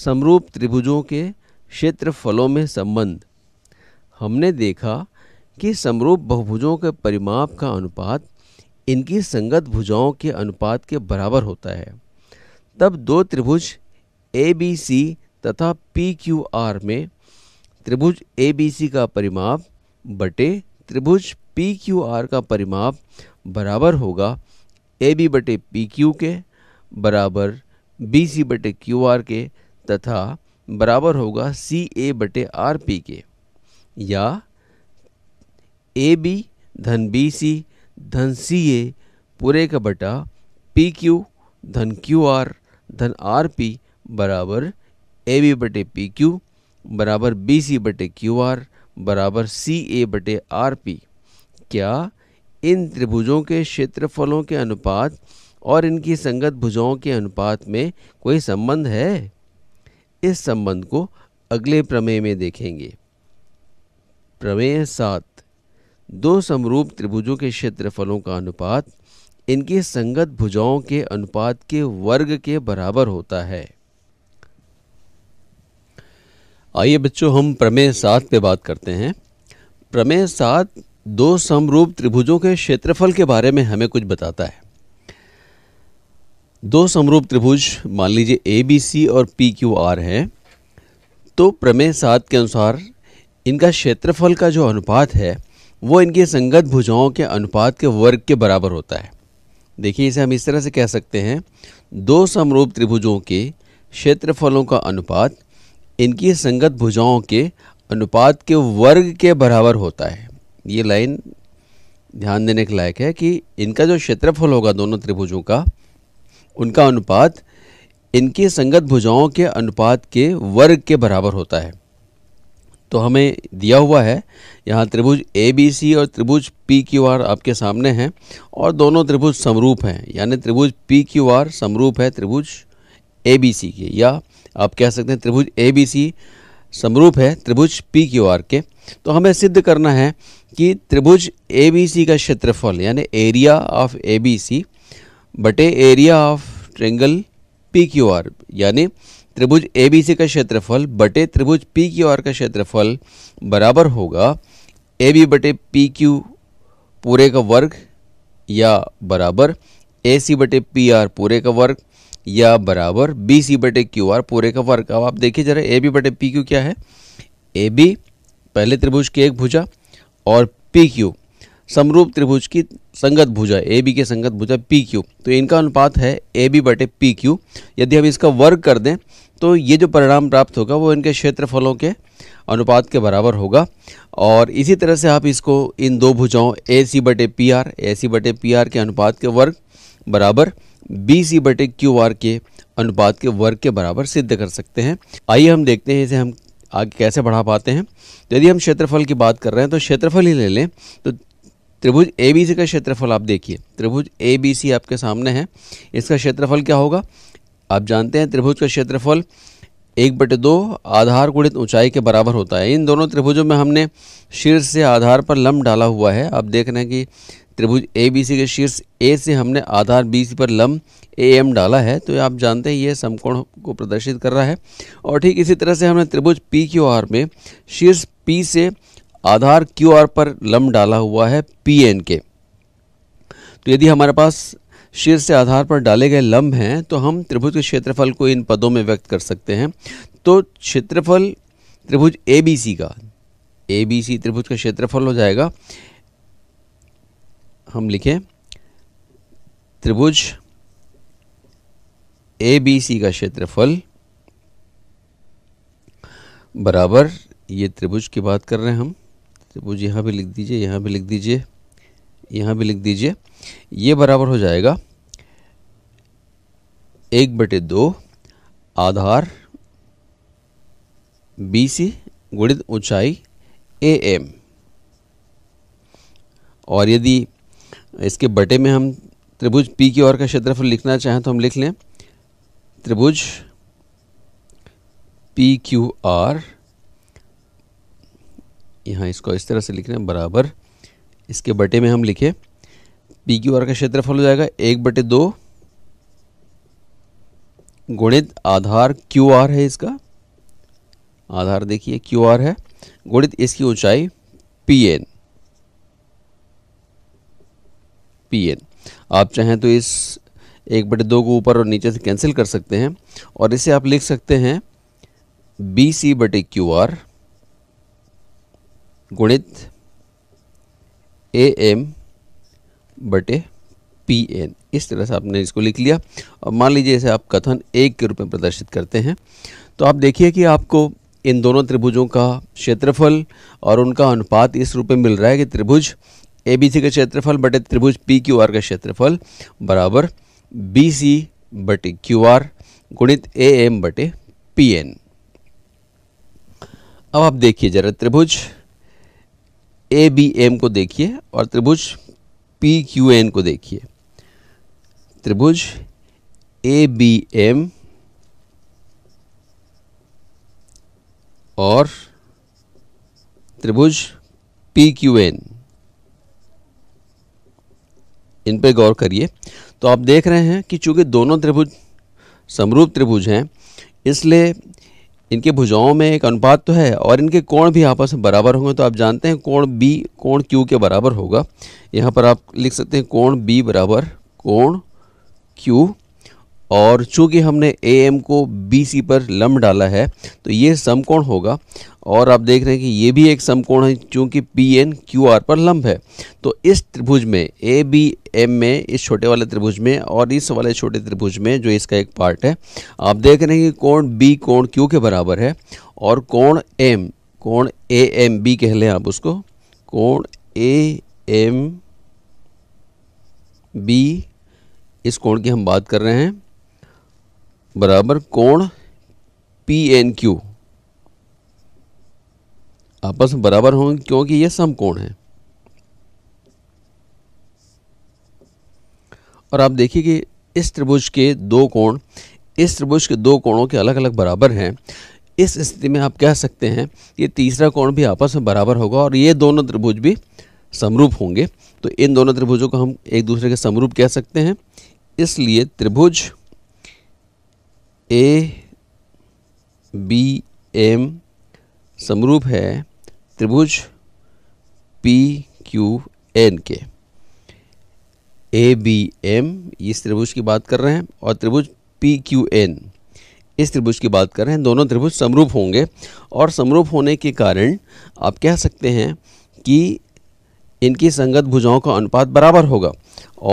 समरूप त्रिभुजों के क्षेत्रफलों में संबंध हमने देखा कि समरूप बहुभुजों के परिमाप का अनुपात इनकी संगत भुजाओं के अनुपात के बराबर होता है तब दो त्रिभुज ए बी सी तथा पी क्यू आर में त्रिभुज ए बी सी का परिमाप बटे त्रिभुज पी क्यू आर का परिमाप बराबर होगा ए बी बटे पी क्यू के बराबर बी सी बटे क्यू आर के तथा बराबर होगा सी ए बटे आर पी के या ए बी धन बी सी धन सी ए पूरे का बटा पी क्यू धन क्यू आर धन आर पी बराबर ए बी बटे पी क्यू बराबर बी सी बटे क्यू आर बराबर सी ए बटे आर पी क्या इन त्रिभुजों के क्षेत्रफलों के अनुपात और इनकी संगत भुजाओं के अनुपात में कोई संबंध है इस संबंध को अगले प्रमेय में देखेंगे प्रमेय सात दो समरूप त्रिभुजों के क्षेत्रफलों का अनुपात इनके संगत भुजाओं के अनुपात के वर्ग के बराबर होता है आइए बच्चों हम प्रमेय सात पे बात करते हैं प्रमेय सात दो समरूप त्रिभुजों के क्षेत्रफल के बारे में हमें कुछ बताता है दो समरूप त्रिभुज मान लीजिए ए बी सी और पी क्यू आर है तो प्रमेय सात के अनुसार इनका क्षेत्रफल का जो अनुपात है वो इनके संगत भुजाओं के अनुपात के वर्ग के बराबर होता है देखिए इसे हम इस तरह से कह सकते हैं दो समरूप त्रिभुजों के क्षेत्रफलों का अनुपात इनकी संगत भुजाओं के अनुपात के वर्ग के बराबर होता है ये लाइन ध्यान देने के लायक है कि इनका जो क्षेत्रफल होगा दोनों त्रिभुजों का उनका अनुपात इनके संगत भुजाओं के अनुपात के वर्ग के बराबर होता है तो हमें दिया हुआ है यहाँ त्रिभुज ए बी सी और त्रिभुज पी क्यू आर आपके सामने हैं और दोनों त्रिभुज समरूप हैं यानी त्रिभुज पी क्यू आर समरूप है त्रिभुज ए बी सी के या आप कह सकते हैं त्रिभुज ए बी सी समरूप है त्रिभुज पी क्यू आर के तो हमें सिद्ध करना है कि त्रिभुज ए बी सी का क्षेत्रफल यानी area of A B C बटे area of triangle P Q R यानी त्रिभुज ए बी सी का क्षेत्रफल बटे त्रिभुज पी क्यू आर का क्षेत्रफल बराबर होगा ए बी बटे पी क्यू पूरे का वर्ग या बराबर ए सी बटे पी आर पूरे का वर्ग या बराबर बी सी बटे क्यू आर पूरे का वर्ग अब आप देखिए जरा ए बी बटे पी क्यू क्या है ए बी पहले त्रिभुज की एक भुजा और पी क्यू समरूप त्रिभुज की संगत भुजा ए बी के संगत भुजा पी क्यू तो इनका अनुपात है ए बी बटे पी क्यू यदि हम इसका वर्ग कर दें तो ये जो परिणाम प्राप्त होगा वो इनके क्षेत्रफलों के अनुपात के बराबर होगा और इसी तरह से आप इसको इन दो भुजाओं ए सी बटे पी आर ए सी बटे पी आर के अनुपात के वर्ग बराबर बी सी बटे क्यू आर के अनुपात के वर्ग के बराबर सिद्ध कर सकते हैं आइए हम देखते हैं इसे हम आगे कैसे बढ़ा पाते हैं तो यदि हम क्षेत्रफल की बात कर रहे हैं तो क्षेत्रफल ही ले लें तो त्रिभुज ए बी सी का क्षेत्रफल आप देखिए त्रिभुज ए बी सी आपके सामने है इसका क्षेत्रफल क्या होगा आप जानते हैं त्रिभुज का क्षेत्रफल एक बटे दो आधार गुणित ऊंचाई के बराबर होता है इन दोनों त्रिभुजों में हमने शीर्ष से आधार पर लम्ब डाला हुआ है आप देख रहे हैं कि त्रिभुज ए बी सी के शीर्ष ए से हमने आधार बी सी पर लम्ब ए एम डाला है तो आप जानते हैं ये समकोण को प्रदर्शित कर रहा है और ठीक इसी तरह से हमने त्रिभुज पी क्यू आर में शीर्ष पी से आधार क्यूआर पर लम डाला हुआ है के तो यदि हमारे पास शीर्ष आधार पर डाले गए लम्ब हैं तो हम त्रिभुज के क्षेत्रफल को इन पदों में व्यक्त कर सकते हैं तो क्षेत्रफल त्रिभुज सी का सी त्रिभुज का क्षेत्रफल हो जाएगा हम लिखें त्रिभुज सी का क्षेत्रफल बराबर ये त्रिभुज की बात कर रहे हैं हम तो यहाँ भी लिख दीजिए यहाँ भी लिख दीजिए यहाँ भी लिख दीजिए ये बराबर हो जाएगा एक बटे दो आधार बी सी गुणित ऊंचाई ए एम और यदि इसके बटे में हम त्रिभुज पी की ओर का क्षेत्रफल लिखना चाहें तो हम लिख लें त्रिभुज पी क्यू आर यहाँ इसको इस तरह से लिख रहे हैं बराबर इसके बटे में हम लिखे पी क्यू आर का क्षेत्रफल हो जाएगा एक बटे दो गुणित आधार क्यू आर है इसका आधार देखिए क्यू आर है गुणित इसकी ऊंचाई पी एन पी एन आप चाहें तो इस एक बटे दो को ऊपर और नीचे से कैंसिल कर सकते हैं और इसे आप लिख सकते हैं बी सी बटे क्यू आर गुणित ए एम बटे पी एन इस तरह से आपने इसको लिख लिया और मान लीजिए इसे आप कथन एक के रूप में प्रदर्शित करते हैं तो आप देखिए कि आपको इन दोनों त्रिभुजों का क्षेत्रफल और उनका अनुपात इस रूप में मिल रहा है कि त्रिभुज ए बी सी का क्षेत्रफल बटे त्रिभुज पी क्यू आर का क्षेत्रफल बराबर बी सी बटे क्यू आर गुणित ए एम बटे पी एन अब आप देखिए जरा त्रिभुज ए बी एम को देखिए और त्रिभुज पी क्यू एन को देखिए त्रिभुज ए बी एम और त्रिभुज पी क्यू एन इन पर गौर करिए तो आप देख रहे हैं कि चूंकि दोनों त्रिभुज समरूप त्रिभुज हैं इसलिए इनके भुजाओं में एक अनुपात तो है और इनके कोण भी आपस में बराबर होंगे तो आप जानते हैं कोण बी कोण क्यू के बराबर होगा यहाँ पर आप लिख सकते हैं कोण बी बराबर कोण क्यू और चूँकि हमने ए एम को बी सी पर लम्ब डाला है तो ये समकोण होगा और आप देख रहे हैं कि ये भी एक समकोण है चूँकि पी एन क्यू आर पर लम्ब है तो इस त्रिभुज में ए बी एम में इस छोटे वाले त्रिभुज में और इस वाले छोटे त्रिभुज में जो इसका एक पार्ट है आप देख रहे हैं कि कोण बी कोण क्यू के बराबर है और कोण एम कोण ए एम बी कह लें आप उसको कोण ए एम बी इस कोण की हम बात कर रहे हैं बराबर कोण पी एन क्यू आपस में बराबर होंगे क्योंकि ये कोण है और आप देखिए कि इस त्रिभुज के दो कोण इस त्रिभुज के दो कोणों के अलग अलग बराबर हैं इस स्थिति में आप कह सकते हैं कि तीसरा कोण भी आपस में बराबर होगा और ये दोनों त्रिभुज भी समरूप होंगे तो इन दोनों त्रिभुजों को हम एक दूसरे के समरूप कह सकते हैं इसलिए त्रिभुज ए बी एम समरूप है त्रिभुज पी क्यू एन के ए बी एम इस त्रिभुज की बात कर रहे हैं और त्रिभुज पी क्यू एन इस त्रिभुज की बात कर रहे हैं दोनों त्रिभुज समरूप होंगे और समरूप होने के कारण आप कह सकते हैं कि इनकी संगत भुजाओं का अनुपात बराबर होगा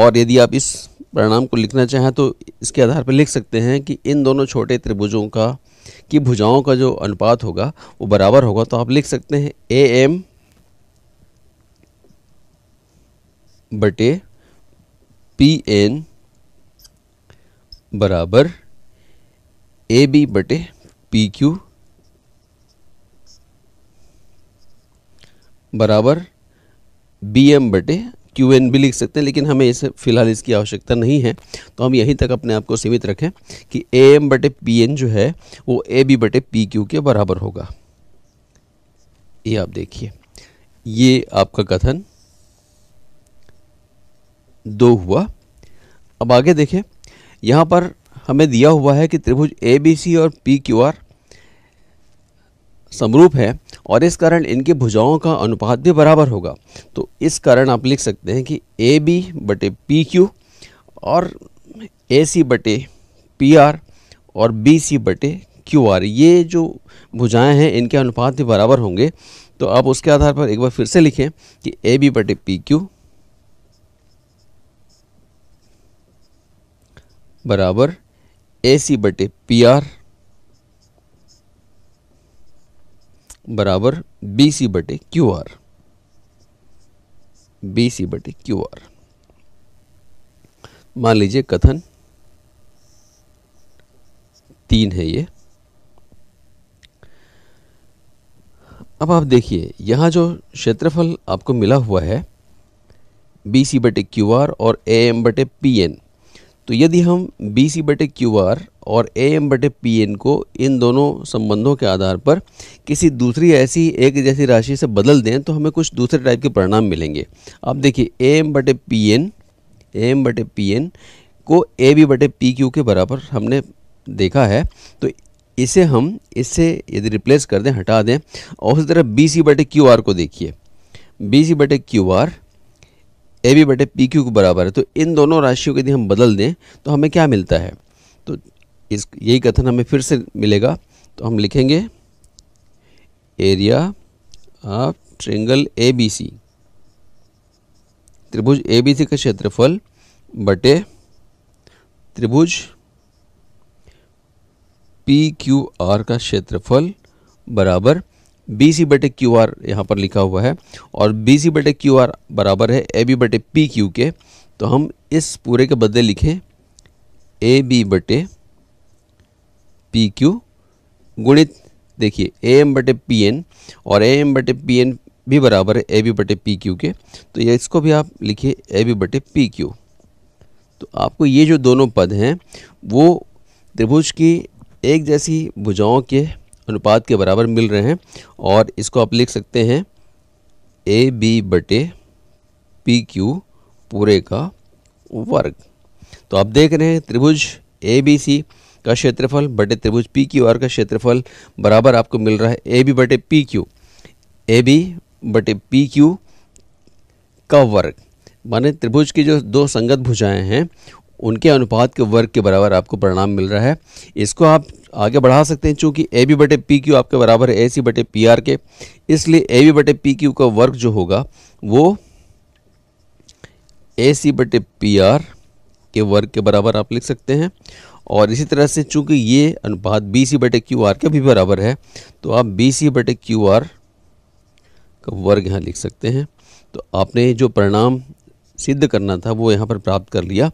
और यदि आप इस परिणाम को लिखना चाहें तो इसके आधार पर लिख सकते हैं कि इन दोनों छोटे त्रिभुजों का की भुजाओं का जो अनुपात होगा वो बराबर होगा तो आप लिख सकते हैं ए एम बटे पी एन बराबर ए बी बटे पी क्यू बराबर बी एम बटे क्यू एन भी लिख सकते हैं लेकिन हमें इसे फिलहाल इसकी आवश्यकता नहीं है तो हम यहीं तक अपने आप को सीमित रखें कि ए एम बटे पी एन जो है वो ए बी बटे पी क्यू के बराबर होगा ये आप देखिए ये आपका कथन दो हुआ अब आगे देखें यहाँ पर हमें दिया हुआ है कि त्रिभुज ए बी सी और पी क्यू आर समरूप है और इस कारण इनके भुजाओं का अनुपात भी बराबर होगा तो इस कारण आप लिख सकते हैं कि ए बी बटे पी क्यू और ए सी बटे पी आर और बी सी बटे क्यू आर ये जो भुजाएं हैं इनके अनुपात भी बराबर होंगे तो आप उसके आधार पर एक बार फिर से लिखें कि ए बी बटे पी क्यू बराबर ए सी बटे पी आर बराबर बी सी बटे क्यू आर बी सी बटे क्यू आर मान लीजिए कथन तीन है ये अब आप देखिए यहां जो क्षेत्रफल आपको मिला हुआ है बी सी बटे क्यू आर और ए एम बटे पी एन तो यदि हम बी सी बटे क्यू आर और ए एम बटे पी एन को इन दोनों संबंधों के आधार पर किसी दूसरी ऐसी एक जैसी राशि से बदल दें तो हमें कुछ दूसरे टाइप के परिणाम मिलेंगे अब देखिए ए एम बटे पी एन ए एम बटे पी एन को ए बी बटे पी क्यू के बराबर हमने देखा है तो इसे हम इससे यदि रिप्लेस कर दें हटा दें और उसी तरह बी सी बटे क्यू आर को देखिए बी सी बटे क्यू आर ए बी बटे पी क्यू के बराबर है तो इन दोनों राशियों को यदि हम बदल दें तो हमें क्या मिलता है तो इस यही कथन हमें फिर से मिलेगा तो हम लिखेंगे area of triangle A B C त्रिभुज ए बी सी का क्षेत्रफल बटे त्रिभुज पी क्यू आर का क्षेत्रफल बराबर बी सी बटे क्यू आर यहाँ पर लिखा हुआ है और बी सी बटे क्यू आर बराबर है ए बी बटे पी क्यू के तो हम इस पूरे के बदले लिखें ए बी बटे पी क्यू गुणित देखिए ए एम बटे पी एन और ए एम बटे पी एन भी बराबर है ए बी बटे पी क्यू के तो ये इसको भी आप लिखिए ए बी बटे पी क्यू तो आपको ये जो दोनों पद हैं वो त्रिभुज की एक जैसी भुजाओं के अनुपात के बराबर मिल रहे हैं और इसको आप लिख सकते हैं ए बी बटे पी क्यू पूरे का वर्ग तो आप देख रहे हैं त्रिभुज ए बी सी का क्षेत्रफल बटे त्रिभुज पी क्यू आर का क्षेत्रफल बराबर आपको मिल रहा है ए बी बटे पी क्यू ए बी बटे पी क्यू का वर्ग माने त्रिभुज की जो दो संगत भुजाएं हैं उनके अनुपात के वर्ग के बराबर आपको परिणाम मिल रहा है इसको आप आगे बढ़ा सकते हैं चूँकि ए बी बटे पी क्यू आपके बराबर है ए सी बटे पी आर के इसलिए ए बी बटे पी क्यू का वर्ग जो होगा वो ए सी बटे पी आर के वर्ग के बराबर आप लिख सकते हैं और इसी तरह से चूंकि ये अनुपात बी सी बटे क्यू आर के भी बराबर है तो आप बी सी बटे क्यू आर का वर्ग यहाँ लिख सकते हैं तो आपने जो परिणाम सिद्ध करना था वो यहाँ पर प्राप्त कर लिया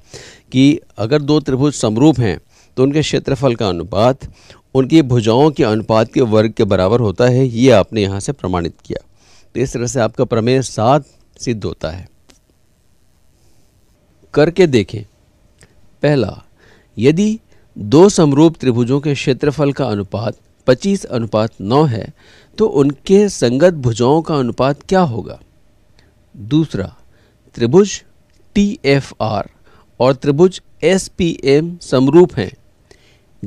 कि अगर दो त्रिभुज समरूप हैं तो उनके क्षेत्रफल का अनुपात उनकी भुजाओं के अनुपात के वर्ग के बराबर होता है ये आपने यहाँ से प्रमाणित किया तो इस तरह से आपका प्रमेय सात सिद्ध होता है करके देखें पहला यदि दो समरूप त्रिभुजों के क्षेत्रफल का अनुपात 25 अनुपात 9 है तो उनके संगत भुजाओं का अनुपात क्या होगा दूसरा त्रिभुज टी एफ आर और त्रिभुज एस पी एम समरूप हैं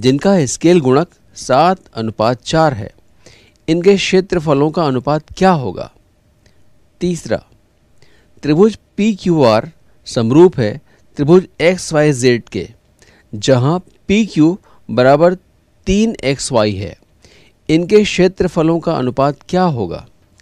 जिनका स्केल गुणक सात अनुपात चार है इनके क्षेत्रफलों का अनुपात क्या होगा तीसरा त्रिभुज पी क्यू आर समरूप है त्रिभुज एक्स वाई जेड के जहाँ पी क्यू बराबर तीन एक्स वाई है इनके क्षेत्रफलों का अनुपात क्या होगा